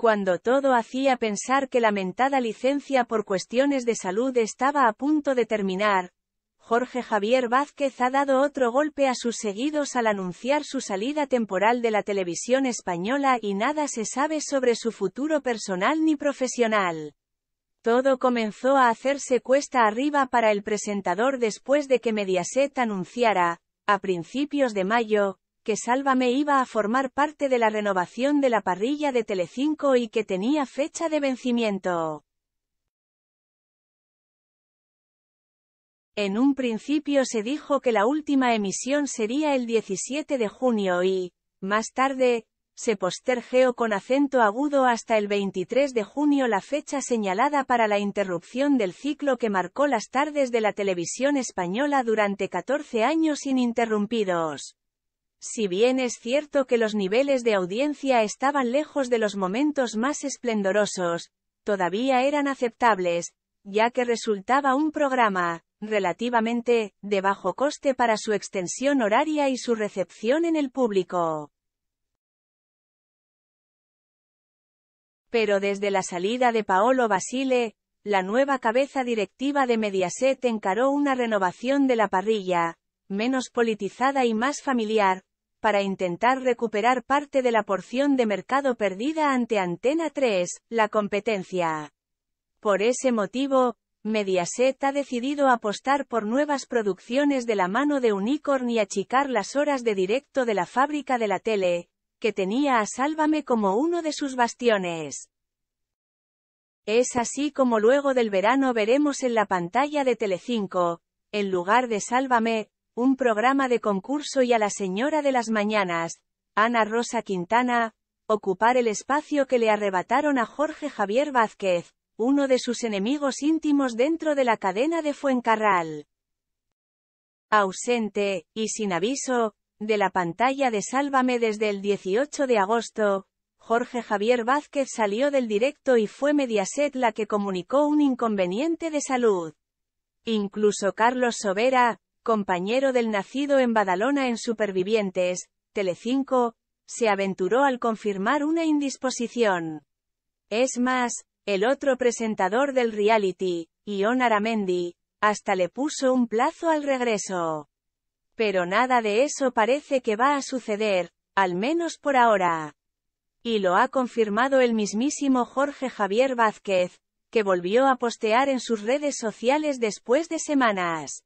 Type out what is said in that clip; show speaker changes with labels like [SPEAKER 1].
[SPEAKER 1] cuando todo hacía pensar que la mentada licencia por cuestiones de salud estaba a punto de terminar, Jorge Javier Vázquez ha dado otro golpe a sus seguidos al anunciar su salida temporal de la televisión española y nada se sabe sobre su futuro personal ni profesional. Todo comenzó a hacerse cuesta arriba para el presentador después de que Mediaset anunciara, a principios de mayo, que Sálvame iba a formar parte de la renovación de la parrilla de Telecinco y que tenía fecha de vencimiento. En un principio se dijo que la última emisión sería el 17 de junio y, más tarde, se postergeó con acento agudo hasta el 23 de junio la fecha señalada para la interrupción del ciclo que marcó las tardes de la televisión española durante 14 años ininterrumpidos. Si bien es cierto que los niveles de audiencia estaban lejos de los momentos más esplendorosos, todavía eran aceptables, ya que resultaba un programa, relativamente, de bajo coste para su extensión horaria y su recepción en el público. Pero desde la salida de Paolo Basile, la nueva cabeza directiva de Mediaset encaró una renovación de la parrilla, menos politizada y más familiar, para intentar recuperar parte de la porción de mercado perdida ante Antena 3, la competencia. Por ese motivo, Mediaset ha decidido apostar por nuevas producciones de la mano de Unicorn y achicar las horas de directo de la fábrica de la tele, que tenía a Sálvame como uno de sus bastiones. Es así como luego del verano veremos en la pantalla de Telecinco, en lugar de Sálvame, un programa de concurso y a la señora de las mañanas, Ana Rosa Quintana, ocupar el espacio que le arrebataron a Jorge Javier Vázquez, uno de sus enemigos íntimos dentro de la cadena de Fuencarral. Ausente, y sin aviso, de la pantalla de Sálvame desde el 18 de agosto, Jorge Javier Vázquez salió del directo y fue Mediaset la que comunicó un inconveniente de salud. Incluso Carlos Sobera, compañero del nacido en Badalona en Supervivientes, Telecinco, se aventuró al confirmar una indisposición. Es más, el otro presentador del reality, Ion Aramendi, hasta le puso un plazo al regreso. Pero nada de eso parece que va a suceder, al menos por ahora. Y lo ha confirmado el mismísimo Jorge Javier Vázquez, que volvió a postear en sus redes sociales después de semanas.